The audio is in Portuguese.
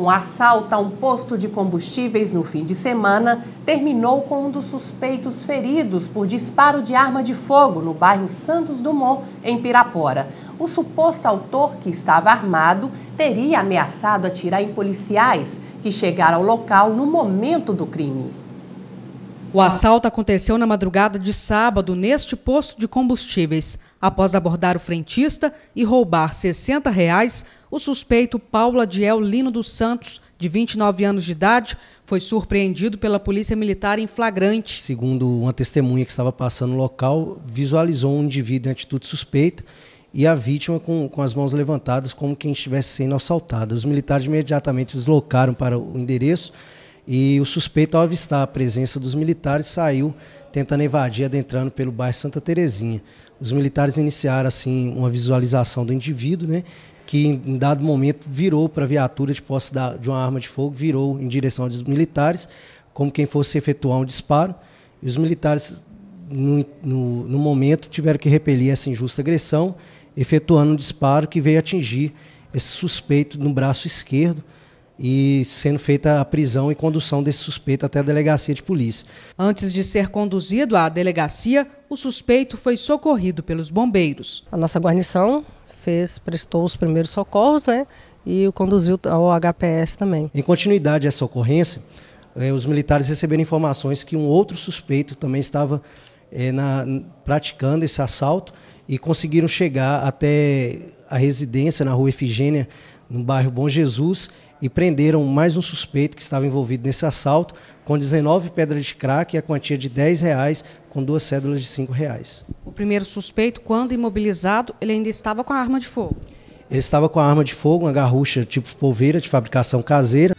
Um assalto a um posto de combustíveis no fim de semana terminou com um dos suspeitos feridos por disparo de arma de fogo no bairro Santos Dumont, em Pirapora. O suposto autor, que estava armado, teria ameaçado atirar em policiais que chegaram ao local no momento do crime. O assalto aconteceu na madrugada de sábado neste posto de combustíveis, após abordar o frentista e roubar 60 reais o suspeito Paulo Adiel Lino dos Santos, de 29 anos de idade, foi surpreendido pela polícia militar em flagrante. Segundo uma testemunha que estava passando no local, visualizou um indivíduo em atitude suspeita e a vítima com, com as mãos levantadas, como quem estivesse sendo assaltada. Os militares imediatamente deslocaram para o endereço e o suspeito, ao avistar a presença dos militares, saiu tentando evadir, adentrando pelo bairro Santa Terezinha os militares iniciaram assim uma visualização do indivíduo, né? Que em dado momento virou para a viatura de posse da, de uma arma de fogo, virou em direção aos militares, como quem fosse efetuar um disparo. E os militares, no, no, no momento, tiveram que repelir essa injusta agressão, efetuando um disparo que veio atingir esse suspeito no braço esquerdo e sendo feita a prisão e condução desse suspeito até a delegacia de polícia. Antes de ser conduzido à delegacia, o suspeito foi socorrido pelos bombeiros. A nossa guarnição fez, prestou os primeiros socorros, né? E o conduziu ao HPS também. Em continuidade a essa ocorrência, eh, os militares receberam informações que um outro suspeito também estava é, na, praticando esse assalto e conseguiram chegar até a residência na rua Efigênia no bairro Bom Jesus, e prenderam mais um suspeito que estava envolvido nesse assalto, com 19 pedras de crack e a quantia de 10 reais, com duas cédulas de 5 reais. O primeiro suspeito, quando imobilizado, ele ainda estava com a arma de fogo. Ele estava com a arma de fogo, uma garrucha tipo polveira de fabricação caseira,